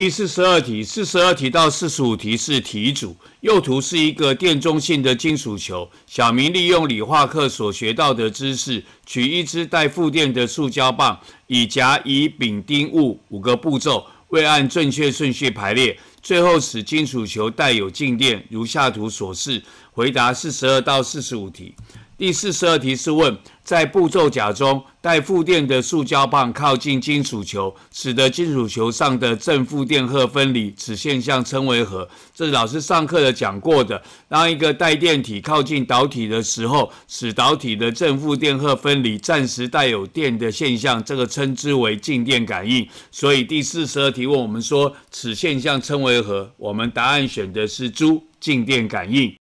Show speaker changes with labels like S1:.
S1: 第四十二题、四十二题到四十五题是题组。右图是一个电中性的金属球。小明利用理化课所学到的知识，取一支带负电的塑胶棒，以甲、乙、丙、丁戊五个步骤，未按正确顺序排列，最后使金属球带有静电，如下图所示。回答四十二到四十五题。第四十二题是问，在步骤甲中，带负电的塑胶棒靠近金属球，使得金属球上的正负电荷分离，此现象称为何？这是老师上课的讲过的，当一个带电体靠近导体的时候，使导体的正负电荷分离，暂时带有电的现象，这个称之为静电感应。所以第四十二题问我们说，此现象称为何？我们答案选的是猪，静电感应。